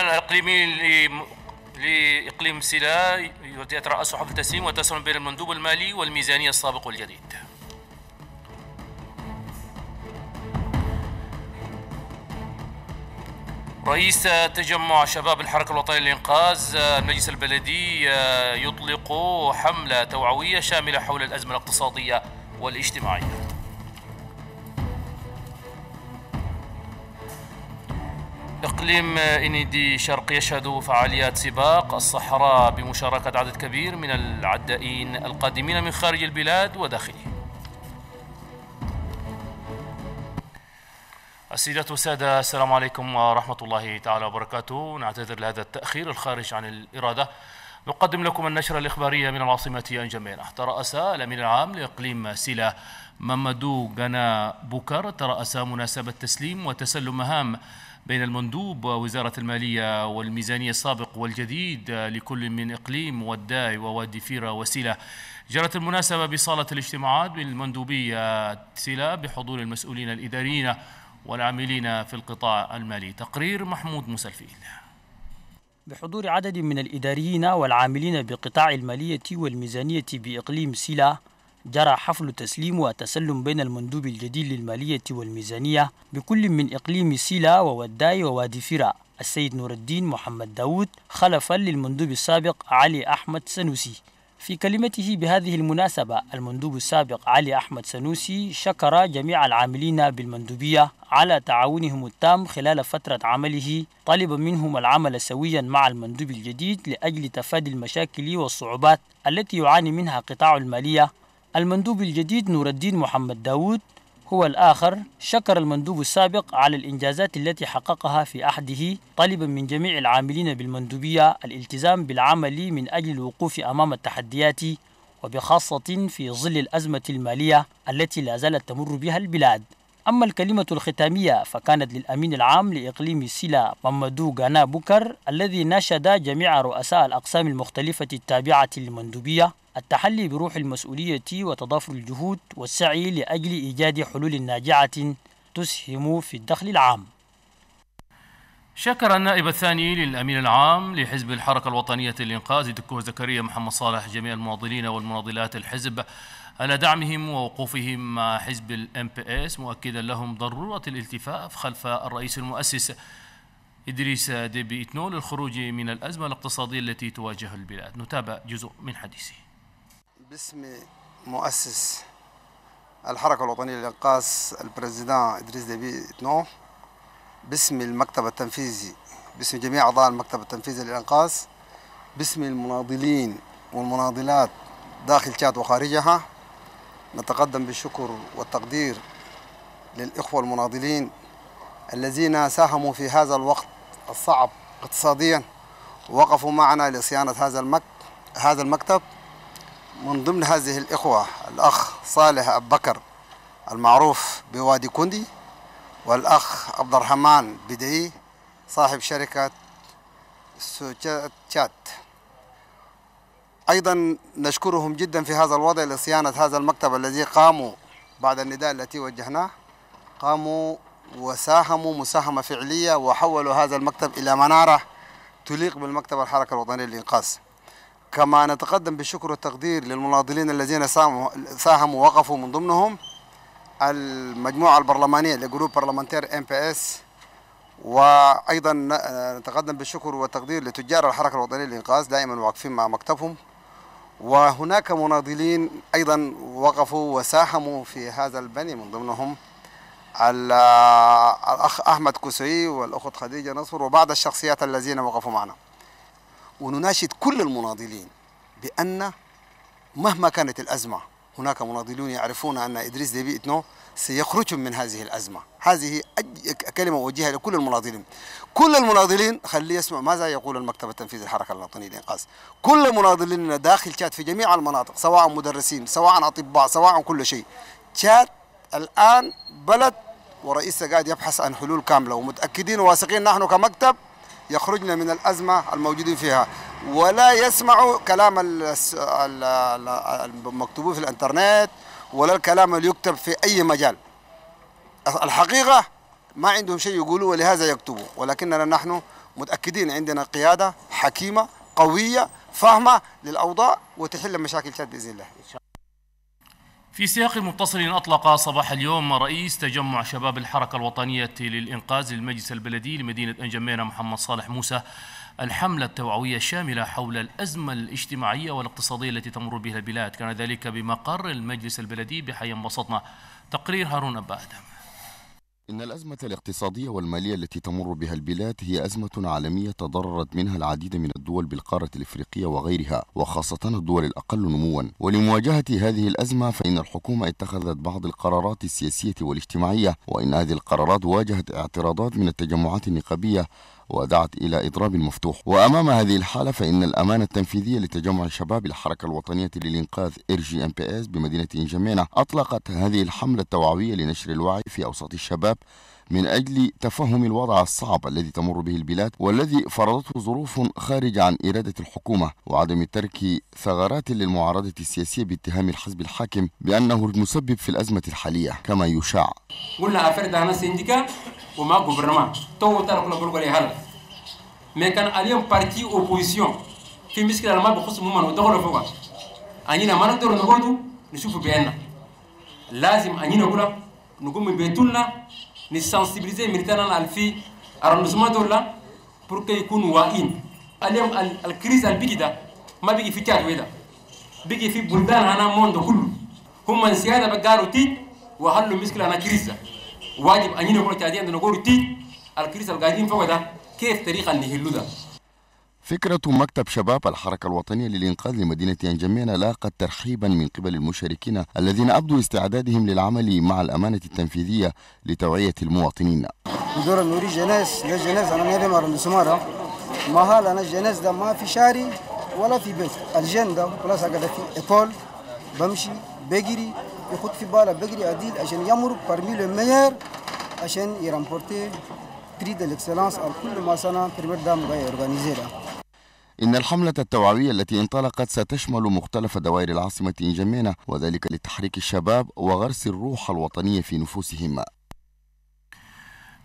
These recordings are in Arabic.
الهلال الإقليمي لإقليم سلا يترأس حفل تسليم وتسلم بين المندوب المالي والميزانية السابق والجديد رئيس تجمع شباب الحركة الوطنية للإنقاذ المجلس البلدي آه، يطلق حملة توعوية شاملة حول الأزمة الاقتصادية والاجتماعية إقليم آه، إنيدي شرق يشهد فعاليات سباق الصحراء بمشاركة عدد كبير من العدائين القادمين من خارج البلاد وداخله السيدات والسادة السلام عليكم ورحمة الله تعالى وبركاته نعتذر لهذا التأخير الخارج عن الإرادة نقدم لكم النشرة الإخبارية من العاصمة أنجمين ترأس الأمين العام لإقليم سيلا ممدو غنا بوكر ترأس مناسبة تسليم وتسلم مهام بين المندوب وزارة المالية والميزانية السابق والجديد آه، لكل من إقليم والداي ووادي فيرة وسيلة جرت المناسبة بصالة الاجتماعات بالمندوبية سيلة بحضور المسؤولين الإداريين والعاملين في القطاع المالي تقرير محمود مسلفيل بحضور عدد من الإداريين والعاملين بقطاع المالية والميزانية بإقليم سيلا جرى حفل تسليم وتسلم بين المندوب الجديد للمالية والميزانية بكل من إقليم سيلا ووداي ووادي فيرا السيد نور الدين محمد داود خلفا للمندوب السابق علي أحمد سنوسي في كلمته بهذه المناسبة المندوب السابق علي أحمد سنوسي شكر جميع العاملين بالمندوبية على تعاونهم التام خلال فترة عمله طلب منهم العمل سويا مع المندوب الجديد لأجل تفادي المشاكل والصعوبات التي يعاني منها قطاع المالية المندوب الجديد نور الدين محمد داوود هو الآخر شكر المندوب السابق على الإنجازات التي حققها في أحده طالبا من جميع العاملين بالمندوبية الالتزام بالعمل من أجل الوقوف أمام التحديات وبخاصة في ظل الأزمة المالية التي لا زالت تمر بها البلاد أما الكلمة الختامية فكانت للأمين العام لإقليم سيلا ممدو غانا بكر الذي ناشد جميع رؤساء الأقسام المختلفة التابعة للمندوبية التحلي بروح المسؤولية وتضافر الجهود والسعي لأجل إيجاد حلول ناجعة تسهم في الدخل العام شكر النائب الثاني للأمين العام لحزب الحركة الوطنية للإنقاذ دكتور زكريا محمد صالح جميع المناضلين والمناضلات الحزب على دعمهم ووقوفهم مع حزب الام بي اس مؤكدا لهم ضروره الالتفاف خلف الرئيس المؤسس ادريس ديبي اتنو للخروج من الازمه الاقتصاديه التي تواجه البلاد نتابع جزء من حديثه باسم مؤسس الحركة الوطنية للإنقاذ البريزيدان إدريس ديبي إتنو باسم المكتب التنفيذي باسم جميع أعضاء المكتب التنفيذي للإنقاذ باسم المناضلين والمناضلات داخل تشاد وخارجها نتقدم بالشكر والتقدير للإخوة المناضلين الذين ساهموا في هذا الوقت الصعب اقتصاديا وقفوا معنا لصيانة هذا المكتب هذا المكتب من ضمن هذه الإخوة الأخ صالح أبو بكر المعروف بوادي كندي والأخ عبد الرحمن بدعي صاحب شركة سوتشات أيضا نشكرهم جدا في هذا الوضع لصيانة هذا المكتب الذي قاموا بعد النداء التي وجهناه قاموا وساهموا مساهمة فعلية وحولوا هذا المكتب إلى منارة تليق بالمكتب الحركة الوطنية للإنقاذ كما نتقدم بالشكر والتقدير للمناضلين الذين ساهموا ووقفوا من ضمنهم المجموعة البرلمانية لجروب برلمانتير ام بي اس وايضا آه، نتقدم بالشكر والتقدير لتجار الحركة الوطنية للانقاذ دائما واقفين مع مكتبهم وهناك مناضلين ايضا وقفوا وساهموا في هذا البني من ضمنهم آه، الاخ احمد كسوي والاخت خديجه نصر وبعض الشخصيات الذين وقفوا معنا ونناشد كل المناضلين بأن مهما كانت الأزمة هناك مناضلون يعرفون أن إدريس ديبي إتنو سيخرج من هذه الأزمة هذه كلمة أوجهها لكل المناضلين كل المناضلين خليه يسمع ماذا يقول المكتب التنفيذي الحركة الوطنية للإنقاذ كل المناضلين داخل تشاد في جميع المناطق سواء مدرسين سواء أطباء سواء كل شيء تشاد الآن بلد ورئيسها قاعد يبحث عن حلول كاملة ومتأكدين وواثقين نحن كمكتب يخرجنا من الأزمة الموجودين فيها ولا يسمعوا كلام المكتوب في الانترنت ولا الكلام اللي يكتب في أي مجال الحقيقة ما عندهم شيء يقولوا ولهذا يكتبوا ولكننا نحن متأكدين عندنا قيادة حكيمة قوية فاهمة للأوضاع وتحل مشاكل بإذن الله في سياق متصل أطلق صباح اليوم رئيس تجمع شباب الحركة الوطنية للإنقاذ للمجلس البلدي لمدينة أنجمينة محمد صالح موسى الحملة التوعوية الشاملة حول الأزمة الاجتماعية والاقتصادية التي تمر بها البلاد كان ذلك بمقر المجلس البلدي بحي انبسطنا تقرير هارون أبا آدم إن الأزمة الاقتصادية والمالية التي تمر بها البلاد هي أزمة عالمية تضررت منها العديد من الدول بالقارة الإفريقية وغيرها وخاصة الدول الأقل نموا ولمواجهة هذه الأزمة فإن الحكومة اتخذت بعض القرارات السياسية والاجتماعية وإن هذه القرارات واجهت اعتراضات من التجمعات النقابية ودعت إلى إضراب مفتوح وأمام هذه الحالة فإن الأمانة التنفيذية لتجمع شباب الحركة الوطنية للإنقاذ إرجي أم بي إس بمدينة إنجمينة أطلقت هذه الحملة التوعوية لنشر الوعي في أوساط الشباب من أجل تفهم الوضع الصعب الذي تمر به البلاد والذي فرضته ظروف خارجة عن إرادة الحكومة وعدم ترك ثغرات للمعارضة السياسية باتهام الحزب الحاكم بأنه المسبب في الأزمة الحالية كما يشاع قلنا أفرد أنا وما تو ترى ما كان بارتي في مشكلة بخص ودخل أنينا ما نقدر نقوله نشوف لازم أنينا كلا نقوم بيتولنا ni sensibiliser militant al fi arrondissement dolla pour que يكون واعين اليوم الكريز البيجي ده ما بيجي في تشاد ويدا بيجي في بلدان هنا موندو كله هم من سيادة بقارو تي وحلوا مشكلة أنا كريزة واجب أن ينقلوا تشادين نقولوا تي الكريزة القاعدين فوق ده كيف تاريخ نهلو ده فكرة مكتب شباب الحركة الوطنية للإنقاذ لمدينة أنجمينا لاقت ترحيبا من قبل المشاركين الذين أبدوا استعدادهم للعمل مع الأمانة التنفيذية لتوعية المواطنين دور نوري جناس يا جناس أنا نادم على ما هال أنا الجناس ده ما في شاري ولا في بيت الجن ده ولا سقط في إكول بمشي بجري يخط في بالا بجري عديد عشان يمر برميل المير عشان يرمبورتي تريد الإكسلانس على كل ما سنة بريمير دام غير أورغانيزيرا إن الحملة التوعوية التي انطلقت ستشمل مختلف دوائر العاصمة جمينة وذلك لتحريك الشباب وغرس الروح الوطنية في نفوسهم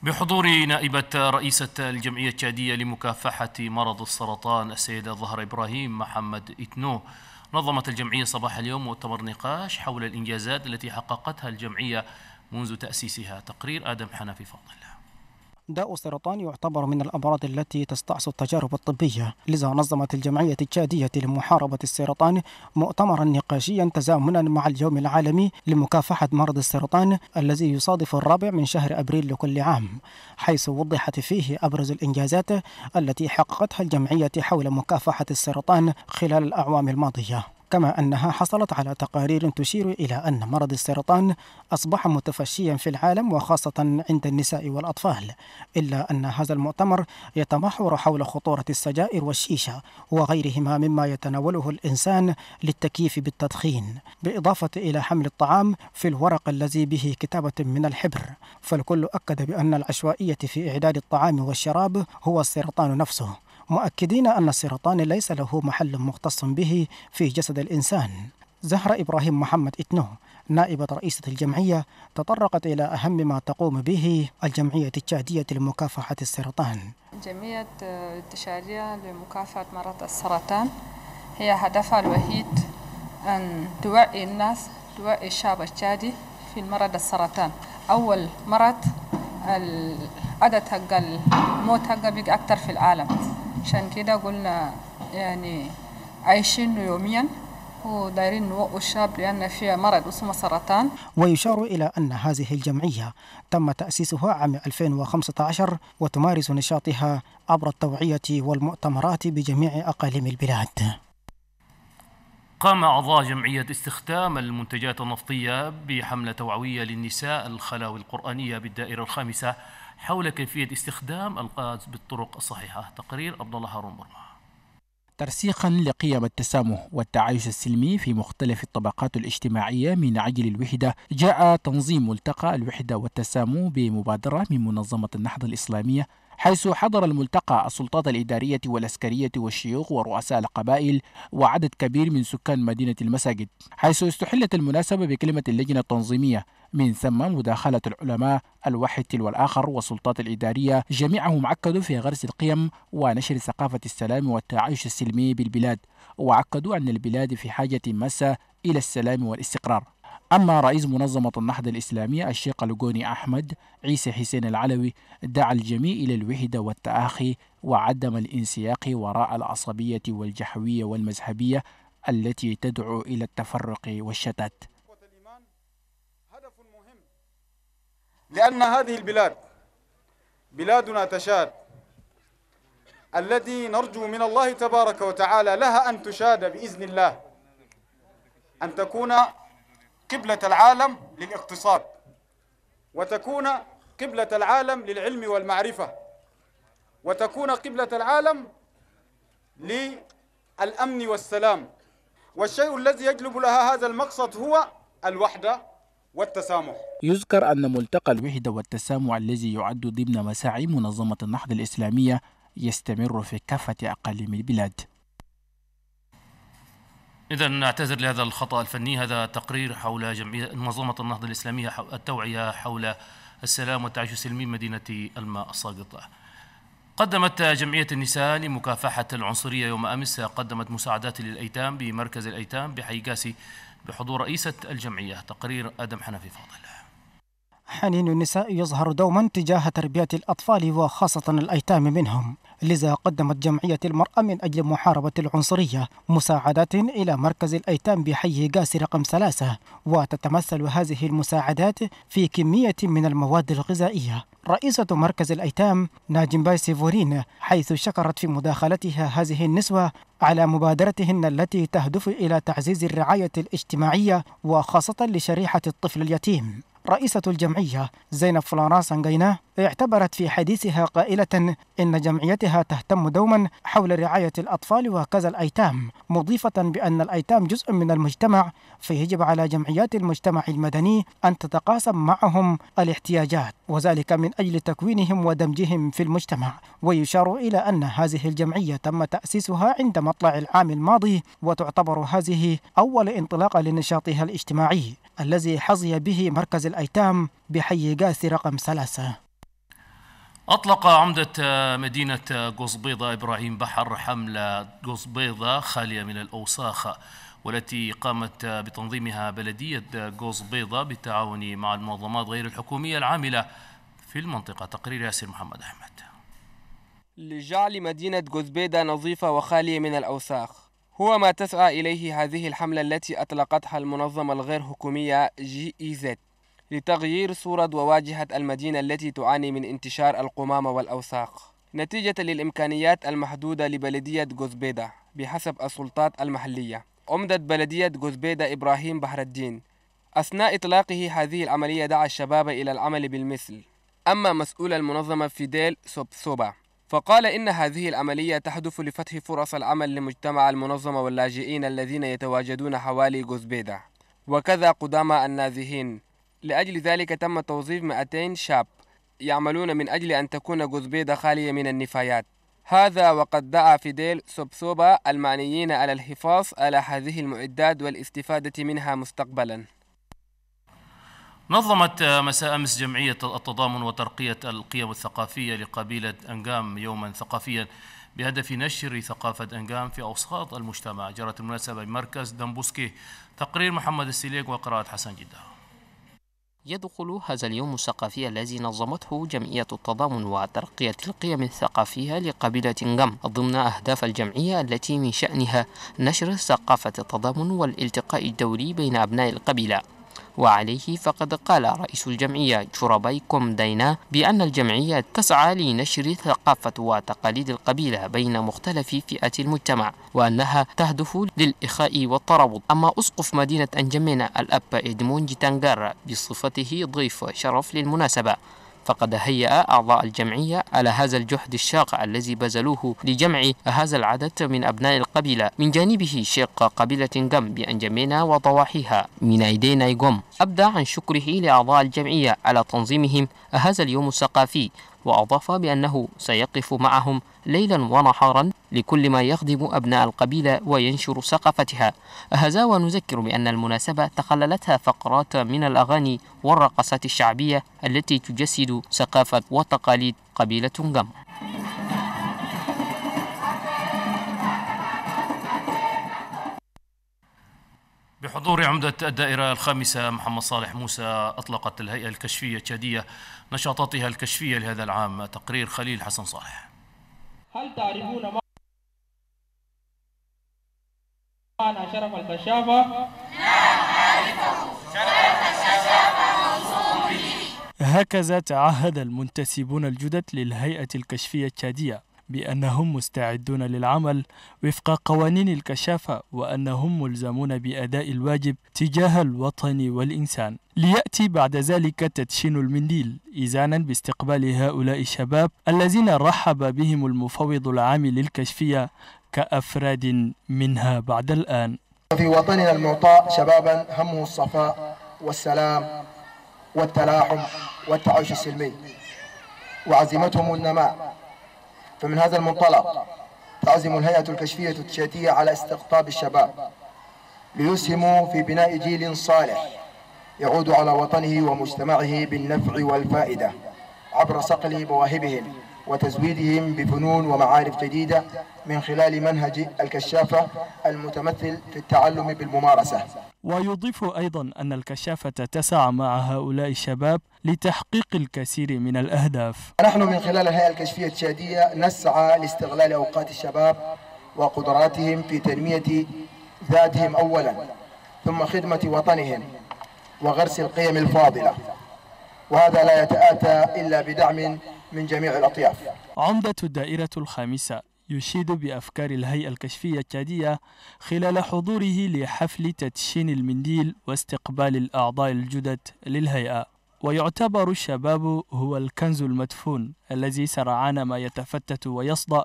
بحضور نائبة رئيسة الجمعية التشادية لمكافحة مرض السرطان السيدة ظهر إبراهيم محمد إتنو نظمت الجمعية صباح اليوم مؤتمر نقاش حول الإنجازات التي حققتها الجمعية منذ تأسيسها تقرير آدم حنفي فاضل داء السرطان يعتبر من الأمراض التي تستعصي التجارب الطبية لذا نظمت الجمعية التشادية لمحاربة السرطان مؤتمرا نقاشيا تزامنا مع اليوم العالمي لمكافحة مرض السرطان الذي يصادف الرابع من شهر أبريل لكل عام حيث وضحت فيه أبرز الإنجازات التي حققتها الجمعية حول مكافحة السرطان خلال الأعوام الماضية كما أنها حصلت على تقارير تشير إلى أن مرض السرطان أصبح متفشيا في العالم وخاصة عند النساء والأطفال إلا أن هذا المؤتمر يتمحور حول خطورة السجائر والشيشة وغيرهما مما يتناوله الإنسان للتكييف بالتدخين بالإضافة إلى حمل الطعام في الورق الذي به كتابة من الحبر فالكل أكد بأن العشوائية في إعداد الطعام والشراب هو السرطان نفسه مؤكدين أن السرطان ليس له محل مختص به في جسد الإنسان زهرة إبراهيم محمد إتنو نائبة رئيسة الجمعية تطرقت إلى أهم ما تقوم به الجمعية التشادية لمكافحة السرطان جمعية آه، التشادية لمكافحة مرض السرطان هي هدفها الوحيد أن توعي الناس توعي الشعب التشادي في مرض السرطان أول مرض العدد حق الموت حقه بيجي في العالم عشان كده قلنا يعني عايشين يوميا ودايرين نوقوا الشاب لأن فيها مرض اسمه سرطان ويشار إلى أن هذه الجمعية تم تأسيسها عام 2015 وتمارس نشاطها عبر التوعية والمؤتمرات بجميع أقاليم البلاد قام أعضاء جمعية استخدام المنتجات النفطية بحملة توعوية للنساء الخلاوي القرآنية بالدائرة الخامسة حول كيفية استخدام الغاز بالطرق الصحيحة تقرير عبد الله هارون برمه ترسيخا لقيم التسامح والتعايش السلمي في مختلف الطبقات الاجتماعية من عجل الوحدة جاء تنظيم ملتقى الوحدة والتسامح بمبادرة من منظمة النهضة الإسلامية حيث حضر الملتقى السلطات الإدارية والعسكرية والشيوخ ورؤساء القبائل وعدد كبير من سكان مدينة المساجد حيث استحلت المناسبة بكلمة اللجنة التنظيمية من ثم مداخلة العلماء الواحد تلو الآخر والسلطات الإدارية جميعهم عكدوا في غرس القيم ونشر ثقافة السلام والتعايش السلمي بالبلاد وعكدوا أن البلاد في حاجة ماسة إلى السلام والاستقرار أما رئيس منظمة النهضة الإسلامية الشيخ لقوني أحمد عيسى حسين العلوي دعا الجميع إلى الوحدة والتآخي وعدم الانسياق وراء العصبية والجحوية والمذهبية التي تدعو إلى التفرق والشتات لأن هذه البلاد بلادنا تشاد التي نرجو من الله تبارك وتعالى لها أن تشاد بإذن الله أن تكون قبلة العالم للاقتصاد وتكون قبلة العالم للعلم والمعرفة وتكون قبلة العالم للأمن والسلام والشيء الذي يجلب لها هذا المقصد هو الوحدة والتسامح يذكر أن ملتقى الوحدة والتسامح الذي يعد ضمن مساعي منظمة النهضة الإسلامية يستمر في كافة أقاليم البلاد إذا نعتذر لهذا الخطأ الفني هذا تقرير حول جمعية منظمة النهضة الإسلامية التوعية حول السلام والتعايش السلمي مدينة الماء الساقطة قدمت جمعية النساء لمكافحة العنصرية يوم أمس قدمت مساعدات للأيتام بمركز الأيتام بحي قاسي بحضور رئيسة الجمعية تقرير آدم حنفي فاضل حنين النساء يظهر دوما تجاه تربية الأطفال وخاصة الأيتام منهم لذا قدمت جمعية المرأة من أجل محاربة العنصرية مساعدات إلى مركز الأيتام بحي قاس رقم ثلاثة وتتمثل هذه المساعدات في كمية من المواد الغذائية رئيسة مركز الأيتام ناجم باي سيفورين حيث شكرت في مداخلتها هذه النسوة على مبادرتهن التي تهدف إلى تعزيز الرعاية الاجتماعية وخاصة لشريحة الطفل اليتيم رئيسة الجمعية زينب فلوران سانغينا اعتبرت في حديثها قائلة إن جمعيتها تهتم دوما حول رعاية الأطفال وهكذا الأيتام مضيفة بأن الأيتام جزء من المجتمع فيجب على جمعيات المجتمع المدني أن تتقاسم معهم الاحتياجات وذلك من أجل تكوينهم ودمجهم في المجتمع ويشار إلى أن هذه الجمعية تم تأسيسها عند مطلع العام الماضي وتعتبر هذه أول انطلاقة لنشاطها الاجتماعي الذي حظي به مركز الأيتام بحي قاسي رقم ثلاثة أطلق عمدة آه، مدينة آه، قصبيضة إبراهيم بحر حملة قصبيضة خالية من الأوساخة والتي قامت آه، بتنظيمها بلدية قصبيضة بالتعاون مع المنظمات غير الحكومية العاملة في المنطقة تقرير ياسر محمد أحمد لجعل مدينة قزبيدة نظيفة وخالية من الأوساخ هو ما تسعى إليه هذه الحملة التي أطلقتها المنظمة الغير حكومية جي إي زد لتغيير صورة وواجهة المدينة التي تعاني من انتشار القمامة والأوساخ نتيجة للإمكانيات المحدودة لبلدية جوزبيدة بحسب السلطات المحلية عمدة بلدية جوزبيدة إبراهيم بحر الدين أثناء إطلاقه هذه العملية دعا الشباب إلى العمل بالمثل أما مسؤول المنظمة فيديل سوبسوبا فقال إن هذه العملية تهدف لفتح فرص العمل لمجتمع المنظمة واللاجئين الذين يتواجدون حوالي جوزبيدة وكذا قدامى النازحين لأجل ذلك تم توظيف 200 شاب يعملون من أجل أن تكون جوزبيدة خالية من النفايات هذا وقد دعا فيديل سوبسوبا المعنيين على الحفاظ على هذه المعدات والاستفادة منها مستقبلا نظمت مساء أمس جمعية التضامن وترقية القيم الثقافية لقبيلة أنجام يوما ثقافيا بهدف نشر ثقافة أنجام في أوساط المجتمع جرت المناسبة بمركز دمبوسكي تقرير محمد السليق وقراءة حسن جده يدخل هذا اليوم الثقافي الذي نظمته جمعية التضامن وترقية القيم الثقافية لقبيلة غم ضمن أهداف الجمعية التي من شأنها نشر ثقافة التضامن والالتقاء الدوري بين أبناء القبيلة وعليه فقد قال رئيس الجمعية شربي دينا بأن الجمعية تسعى لنشر ثقافة وتقاليد القبيلة بين مختلف فئات المجتمع وأنها تهدف للإخاء والترابط أما أسقف مدينة أنجمينا الأب إدمون جيتانغار بصفته ضيف شرف للمناسبة فقد هيأ أعضاء الجمعية على هذا الجهد الشاق الذي بذلوه لجمع هذا العدد من أبناء القبيلة من جانبه شق قبيلة قم بأنجمينا وضواحيها من أيدينا قم أبدى عن شكره لأعضاء الجمعية على تنظيمهم هذا اليوم الثقافي وأضاف بأنه سيقف معهم ليلا ونهارا لكل ما يخدم أبناء القبيلة وينشر ثقافتها هذا ونذكر بأن المناسبة تخللتها فقرات من الأغاني والرقصات الشعبية التي تجسد ثقافة وتقاليد قبيلة قمح بحضور عمدة الدائرة الخامسة محمد صالح موسى أطلقت الهيئة الكشفية التشادية نشاطاتها الكشفية لهذا العام تقرير خليل حسن صالح هل تعرفون معنا شرف الكشافة؟ نعم، شرف الكشافة هكذا تعهد المنتسبون الجدد للهيئة الكشفية التشادية بأنهم مستعدون للعمل وفق قوانين الكشافة وأنهم ملزمون بأداء الواجب تجاه الوطن والإنسان ليأتي بعد ذلك تدشين المنديل إزانا باستقبال هؤلاء الشباب الذين رحب بهم المفوض العام للكشفية كأفراد منها بعد الآن في وطننا المعطاء شبابا همه الصفاء والسلام والتلاحم والتعايش السلمي وعزيمتهم النماء فمن هذا المنطلق تعزم الهيئة الكشفية التشاتية على استقطاب الشباب ليسهموا في بناء جيل صالح يعود على وطنه ومجتمعه بالنفع والفائدة عبر صقل مواهبهم وتزويدهم بفنون ومعارف جديدة من خلال منهج الكشافة المتمثل في التعلم بالممارسة ويضيف أيضا أن الكشافة تسعى مع هؤلاء الشباب لتحقيق الكثير من الأهداف نحن من خلال الهيئة الكشفية الشادية نسعى لاستغلال أوقات الشباب وقدراتهم في تنمية ذاتهم أولا ثم خدمة وطنهم وغرس القيم الفاضلة وهذا لا يتآتى إلا بدعم من جميع الأطياف عمدة الدائرة الخامسة يشيد بأفكار الهيئة الكشفية التشادية خلال حضوره لحفل تدشين المنديل واستقبال الأعضاء الجدد للهيئة ويعتبر الشباب هو الكنز المدفون الذي سرعان ما يتفتت ويصدأ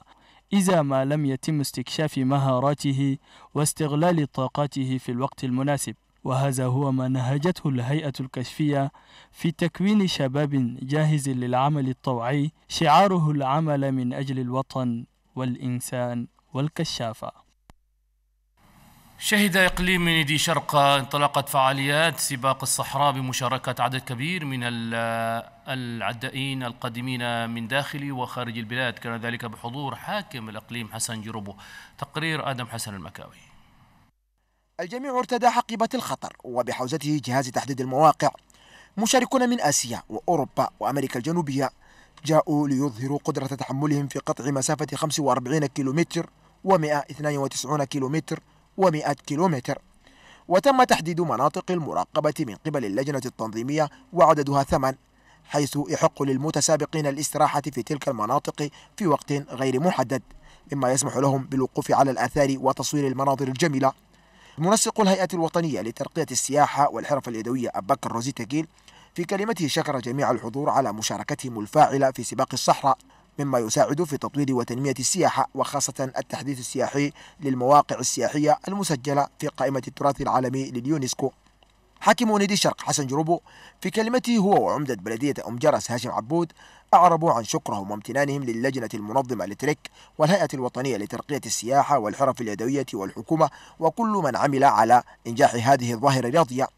إذا ما لم يتم استكشاف مهاراته واستغلال طاقاته في الوقت المناسب وهذا هو ما نهجته الهيئة الكشفية في تكوين شباب جاهز للعمل الطوعي شعاره العمل من أجل الوطن والإنسان والكشافة شهد إقليم ندي شرقة انطلقت فعاليات سباق الصحراء بمشاركة عدد كبير من العدائين القادمين من داخل وخارج البلاد كان ذلك بحضور حاكم الإقليم حسن جروبو تقرير آدم حسن المكاوي الجميع ارتدى حقيبة الخطر وبحوزته جهاز تحديد المواقع مشاركون من آسيا وأوروبا وأمريكا الجنوبية جاءوا ليظهروا قدرة تحملهم في قطع مسافة 45 كيلومتر و192 كيلومتر و100 كيلومتر وتم تحديد مناطق المراقبة من قبل اللجنة التنظيمية وعددها ثمن حيث يحق للمتسابقين الاستراحة في تلك المناطق في وقت غير محدد مما يسمح لهم بالوقوف على الآثار وتصوير المناظر الجميلة منسق الهيئة الوطنية لترقية السياحة والحرف اليدوية أبو بكر روزي في كلمته شكر جميع الحضور على مشاركتهم الفاعلة في سباق الصحراء مما يساعد في تطوير وتنمية السياحة وخاصة التحديث السياحي للمواقع السياحية المسجلة في قائمة التراث العالمي لليونسكو حاكم نادي الشرق حسن جروبو في كلمته هو وعمدة بلدية أم جرس هاشم عبود أعربوا عن شكرهم وامتنانهم للجنة المنظمة لتريك والهيئة الوطنية لترقية السياحة والحرف اليدوية والحكومة وكل من عمل على إنجاح هذه الظاهرة الرياضية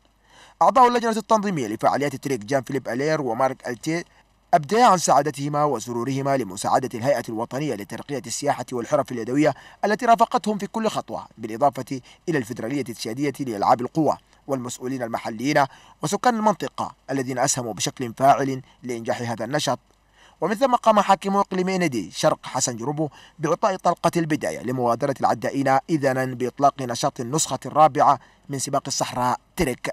أعضاء اللجنة التنظيمية لفعاليات تريك جان فيليب ألير ومارك ألتي أبديا عن سعادتهما وسرورهما لمساعدة الهيئة الوطنية لترقية السياحة والحرف اليدوية التي رافقتهم في كل خطوة بالإضافة إلى الفدرالية التشادية لألعاب القوى والمسؤولين المحليين وسكان المنطقة الذين أسهموا بشكل فاعل لإنجاح هذا النشاط ومن ثم قام حاكم اقليم ندي شرق حسن جربو باعطاء طلقه البدايه لمبادره العدائين اذنا باطلاق نشاط النسخه الرابعه من سباق الصحراء تريك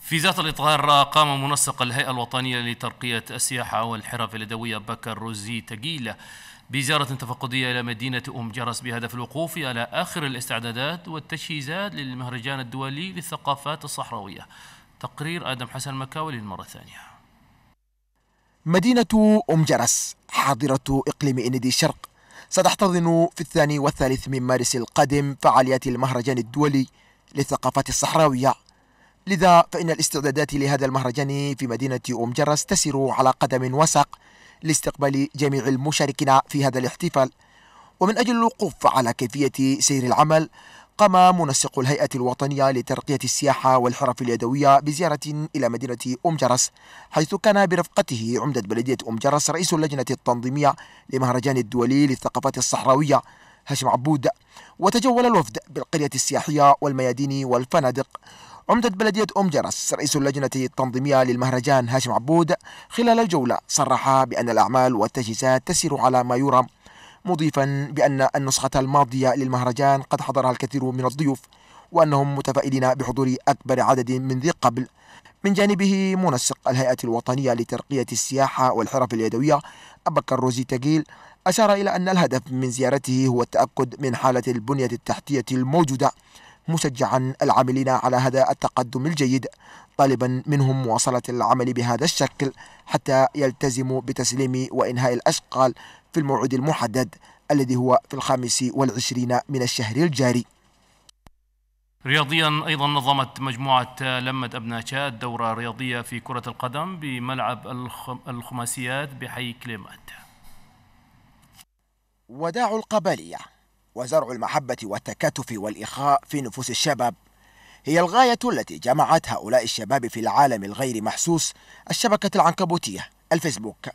في ذات الإطار قام منسق الهيئة الوطنية لترقية السياحة والحرف اليدوية بكر روزي تقيلة بزيارة تفقدية إلى مدينة أم جرس بهدف الوقوف على آخر الاستعدادات والتجهيزات للمهرجان الدولي للثقافات الصحراوية تقرير آدم حسن مكاوي للمرة الثانية مدينة أم جرس حاضرة إقليم إندي الشرق ستحتضن في الثاني والثالث من مارس القادم فعاليات المهرجان الدولي للثقافات الصحراوية لذا فإن الاستعدادات لهذا المهرجان في مدينة أم جرس تسير على قدم وساق لاستقبال جميع المشاركين في هذا الاحتفال ومن أجل الوقوف على كيفية سير العمل قام منسق الهيئة الوطنية لترقية السياحة والحرف اليدوية بزيارة إلى مدينة أم جرس حيث كان برفقته عمدة بلدية أم جرس رئيس اللجنة التنظيمية لمهرجان الدولي للثقافات الصحراوية هاشم عبود وتجول الوفد بالقرية السياحية والميادين والفنادق عمدة بلدية أم جرس رئيس اللجنة التنظيمية للمهرجان هاشم عبود خلال الجولة صرح بأن الأعمال والتجهيزات تسير على ما يرام مضيفا بأن النسخة الماضية للمهرجان قد حضرها الكثير من الضيوف وأنهم متفائلين بحضور أكبر عدد من ذي قبل من جانبه منسق الهيئة الوطنية لترقية السياحة والحرف اليدوية أبكر روزي تقيل أشار إلى أن الهدف من زيارته هو التأكد من حالة البنية التحتية الموجودة مشجعا العاملين على هذا التقدم الجيد طالبا منهم مواصلة العمل بهذا الشكل حتى يلتزموا بتسليم وإنهاء الأشغال في الموعد المحدد الذي هو في الخامس والعشرين من الشهر الجاري رياضيا ايضا نظمت مجموعه لمه ابناء شاد دوره رياضيه في كره القدم بملعب الخماسيات بحي كليمات وداع القبليه وزرع المحبة والتكاتف والإخاء في نفوس الشباب هي الغاية التي جمعت هؤلاء الشباب في العالم الغير محسوس الشبكة العنكبوتية الفيسبوك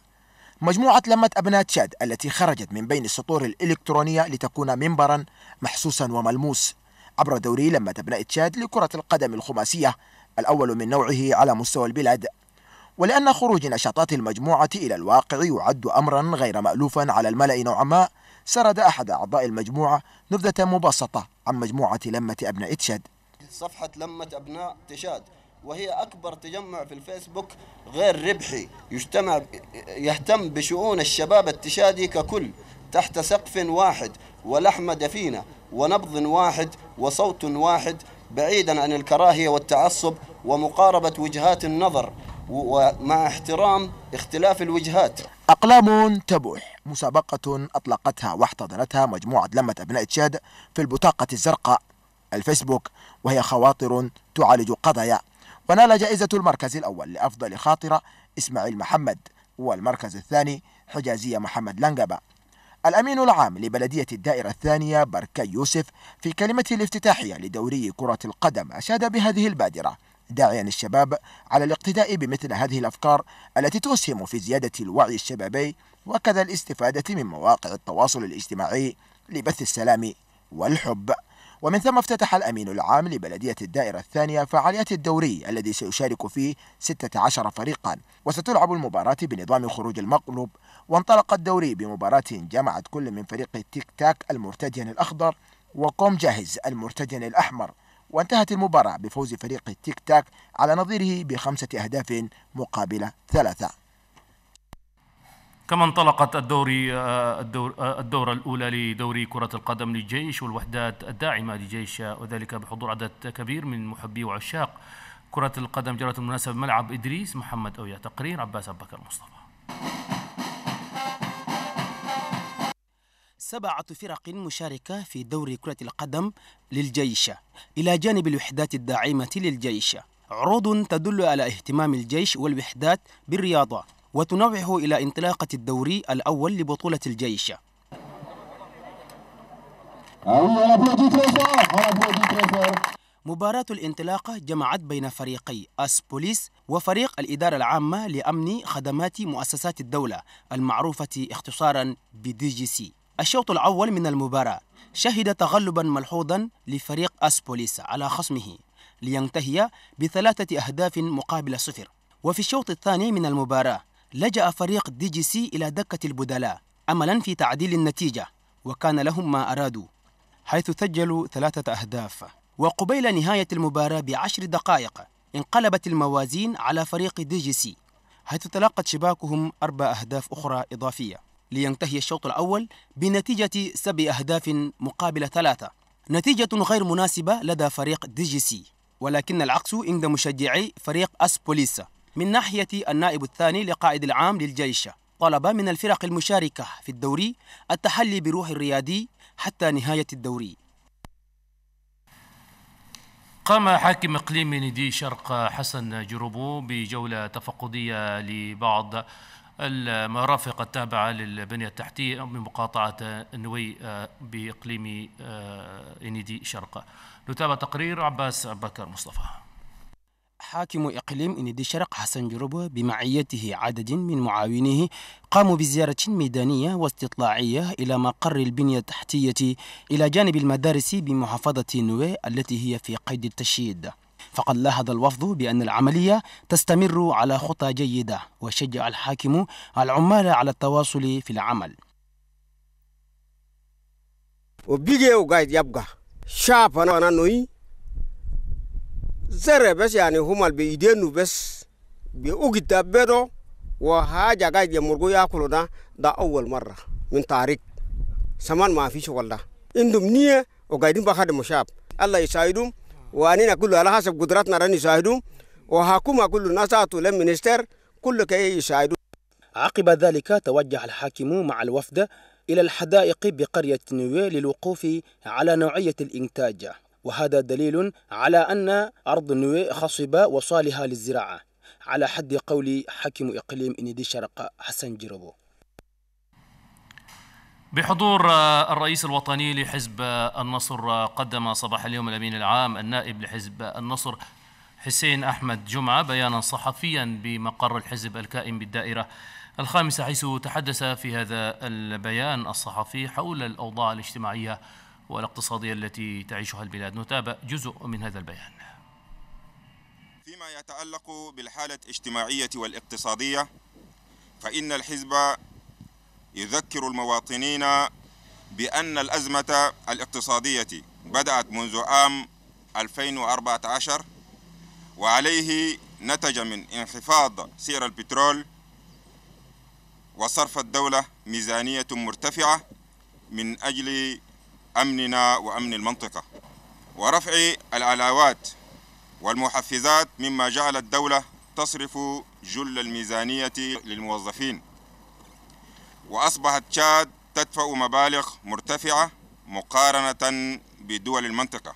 مجموعة لمة أبناء تشاد التي خرجت من بين السطور الإلكترونية لتكون منبرا محسوسا وملموس عبر دوري لمة أبناء تشاد لكرة القدم الخماسية الأول من نوعه على مستوى البلاد ولأن خروج نشاطات المجموعة إلى الواقع يعد أمرا غير مألوفا على الملأ نوعا ما سرد أحد أعضاء المجموعة نبذة مبسطة عن مجموعة لمة أبناء تشاد صفحة لمة أبناء تشاد وهي أكبر تجمع في الفيسبوك غير ربحي يجتمع يهتم بشؤون الشباب التشادي ككل تحت سقف واحد ولحمة دفينة ونبض واحد وصوت واحد بعيدا عن الكراهية والتعصب ومقاربة وجهات النظر ومع احترام اختلاف الوجهات أقلام تبوح مسابقة أطلقتها واحتضنتها مجموعة لمة أبناء تشاد في البطاقة الزرقاء الفيسبوك وهي خواطر تعالج قضايا ونال جائزة المركز الأول لأفضل خاطرة إسماعيل محمد والمركز الثاني حجازية محمد لنقبة الأمين العام لبلدية الدائرة الثانية بركي يوسف في كلمته الافتتاحية لدوري كرة القدم أشاد بهذه البادرة داعيا الشباب على الاقتداء بمثل هذه الأفكار التي تسهم في زيادة الوعي الشبابي وكذا الاستفادة من مواقع التواصل الاجتماعي لبث السلام والحب ومن ثم افتتح الأمين العام لبلدية الدائرة الثانية فعاليات الدوري الذي سيشارك فيه 16 فريقا وستلعب المباراة بنظام خروج المقلوب وانطلق الدوري بمباراة جمعت كل من فريق التيك تاك المرتجن الأخضر وقوم جاهز المرتجن الأحمر وانتهت المباراة بفوز فريق التيك تاك على نظيره بخمسة أهداف مقابل ثلاثة كما انطلقت الدوري الدور آه، آه، الدورة الأولى لدوري كرة القدم للجيش والوحدات الداعمة للجيش وذلك بحضور عدد كبير من محبي وعشاق كرة القدم جرت المناسبة ملعب إدريس محمد أويا تقرير عباس أبكر مصطفى سبعة فرق مشاركة في دوري كرة القدم للجيش إلى جانب الوحدات الداعمة للجيش عروض تدل على اهتمام الجيش والوحدات بالرياضة وتنوعه إلى انطلاقة الدوري الأول لبطولة الجيش مباراة الانطلاقة جمعت بين فريقي أسبوليس وفريق الإدارة العامة لأمن خدمات مؤسسات الدولة المعروفة اختصارا بدي جي سي الشوط الأول من المباراة شهد تغلبا ملحوظا لفريق أسبوليس على خصمه لينتهي بثلاثة أهداف مقابل صفر وفي الشوط الثاني من المباراة لجأ فريق دي جي سي إلى دكة البدلاء أملا في تعديل النتيجة وكان لهم ما أرادوا حيث سجلوا ثلاثة أهداف وقبيل نهاية المباراة بعشر دقائق انقلبت الموازين على فريق دي جي سي حيث تلقت شباكهم أربع أهداف أخرى إضافية لينتهي الشوط الأول بنتيجة سبع أهداف مقابل ثلاثة نتيجة غير مناسبة لدى فريق دي جي سي ولكن العكس عند مشجعي فريق أسبوليسا من ناحية النائب الثاني لقائد العام للجيش طلب من الفرق المشاركة في الدوري التحلي بروح الريادي حتى نهاية الدوري قام حاكم إقليم نيدي شرق حسن جروبو بجولة تفقدية لبعض المرافق التابعة للبنية التحتية بمقاطعة نوي آه، بإقليم آه، إنيدي شرق نتابع تقرير عباس بكر مصطفى حاكم إقليم إنيدي شرق حسن جربو بمعيته عدد من معاونيه قاموا بزيارة ميدانية واستطلاعية إلى مقر البنية التحتية إلى جانب المدارس بمحافظة نوي التي هي في قيد التشييد فقد لاحظ الوفد بأن العملية تستمر على خطى جيدة وشجع الحاكم العمال على التواصل في العمل يبقى أنا نوي زر بس يعني بس بيوجد أول مرة من تاريخ ما نية الله يساعدهم وانينا كله على حسب قدراتنا راني يساعدوا وحكومة كل الناس للمنستر كل كي يساعدوا عقب ذلك توجه الحاكم مع الوفد إلى الحدائق بقرية نوي للوقوف على نوعية الإنتاج وهذا دليل على أن أرض نوي خصبة وصالحة للزراعة على حد قول حاكم إقليم إنيدي شرق حسن جربو بحضور آه، الرئيس الوطني لحزب آه، النصر آه، قدم صباح اليوم الامين العام النائب لحزب النصر حسين احمد جمعه بيانا صحفيا بمقر الحزب الكائن بالدائره الخامسه حيث تحدث في هذا البيان الصحفي حول الاوضاع الاجتماعيه والاقتصاديه التي تعيشها البلاد نتابع جزء من هذا البيان فيما يتعلق بالحاله الاجتماعيه والاقتصاديه فان الحزب يذكر المواطنين بأن الأزمة الاقتصادية بدأت منذ عام 2014 وعليه نتج من انخفاض سعر البترول وصرف الدولة ميزانية مرتفعة من أجل أمننا وأمن المنطقة ورفع العلاوات والمحفزات مما جعل الدولة تصرف جل الميزانية للموظفين وأصبحت تشاد تدفع مبالغ مرتفعة مقارنة بدول المنطقة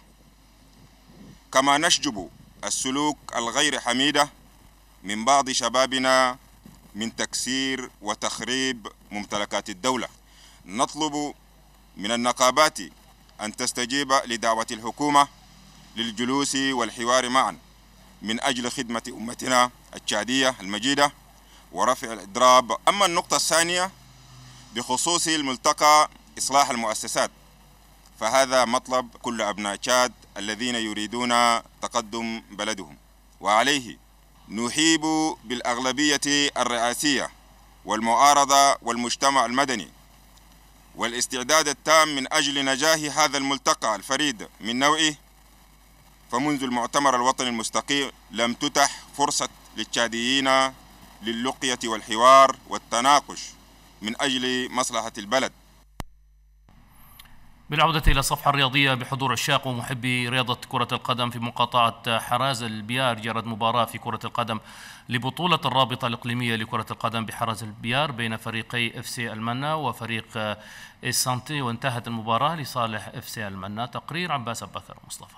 كما نشجب السلوك الغير حميدة من بعض شبابنا من تكسير وتخريب ممتلكات الدولة نطلب من النقابات أن تستجيب لدعوة الحكومة للجلوس والحوار معا من أجل خدمة أمتنا التشادية المجيدة ورفع الإضراب أما النقطة الثانية بخصوص الملتقى إصلاح المؤسسات فهذا مطلب كل أبناء تشاد الذين يريدون تقدم بلدهم وعليه نحيب بالأغلبية الرئاسية والمعارضة والمجتمع المدني والاستعداد التام من أجل نجاح هذا الملتقى الفريد من نوعه فمنذ المؤتمر الوطني المستقيم لم تتح فرصة للتشاديين للقية والحوار والتناقش من أجل مصلحة البلد بالعودة إلى الصفحة الرياضية بحضور عشاق ومحبي رياضة كرة القدم في مقاطعة حراز البيار جرت مباراة في كرة القدم لبطولة الرابطة الإقليمية لكرة القدم بحراز البيار بين فريقي اف سي المنا وفريق السانتي وانتهت المباراة لصالح اف سي المنا تقرير عباس بكر مصطفى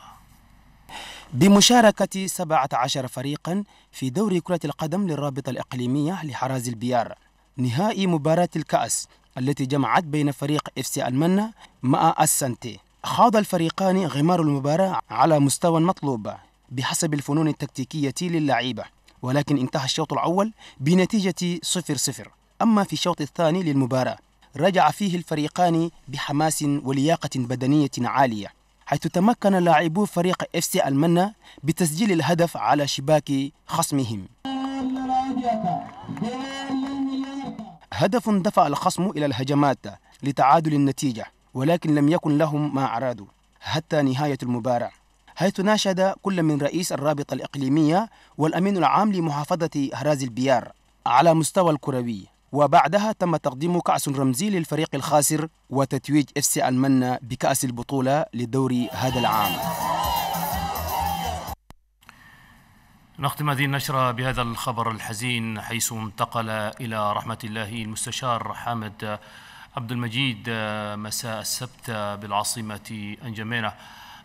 بمشاركة 17 فريقا في دوري كرة القدم للرابطة الإقليمية لحراز البيار نهائي مباراة الكأس التي جمعت بين فريق اف سي المنا مع السنتي خاض الفريقان غمار المباراة على مستوى مطلوب بحسب الفنون التكتيكية للعيبة ولكن انتهى الشوط الأول بنتيجة 0-0 أما في الشوط الثاني للمباراة رجع فيه الفريقان بحماس ولياقة بدنية عالية حيث تمكن لاعبو فريق اف سي المنا بتسجيل الهدف على شباك خصمهم هدف دفع الخصم إلى الهجمات لتعادل النتيجة ولكن لم يكن لهم ما أرادوا حتى نهاية المباراة حيث ناشد كل من رئيس الرابطة الإقليمية والأمين العام لمحافظة هراز البيار على مستوى الكروي وبعدها تم تقديم كأس رمزي للفريق الخاسر وتتويج اف سي المنة بكأس البطولة لدوري هذا العام نختم هذه النشرة بهذا الخبر الحزين حيث انتقل إلى رحمة الله المستشار حامد عبد المجيد آه، مساء السبت آه، بالعاصمة أنجمينة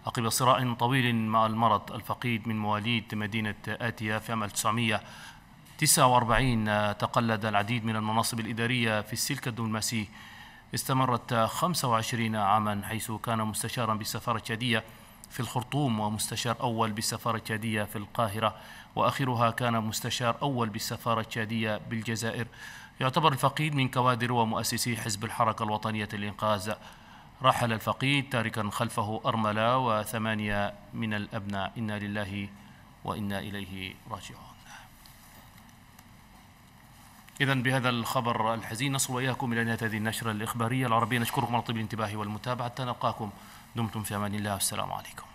عقب صراع طويل مع المرض الفقيد من مواليد مدينة آتيا في عام 1949 آه، تقلد العديد من المناصب الإدارية في السلك الدبلوماسي استمرت 25 عاما حيث كان مستشارا بالسفارة التشادية في الخرطوم ومستشار أول بالسفارة التشادية في القاهرة وآخرها كان مستشار أول بالسفارة التشادية بالجزائر يعتبر الفقيد من كوادر ومؤسسي حزب الحركة الوطنية للإنقاذ رحل الفقيد تاركا خلفه أرملة وثمانية من الأبناء إنا لله وإنا إليه راجعون إذا بهذا الخبر الحزين نصل وإياكم إلى نهاية هذه النشرة الإخبارية العربية نشكركم على طيب الانتباه والمتابعة نلقاكم دمتم في امان الله والسلام عليكم.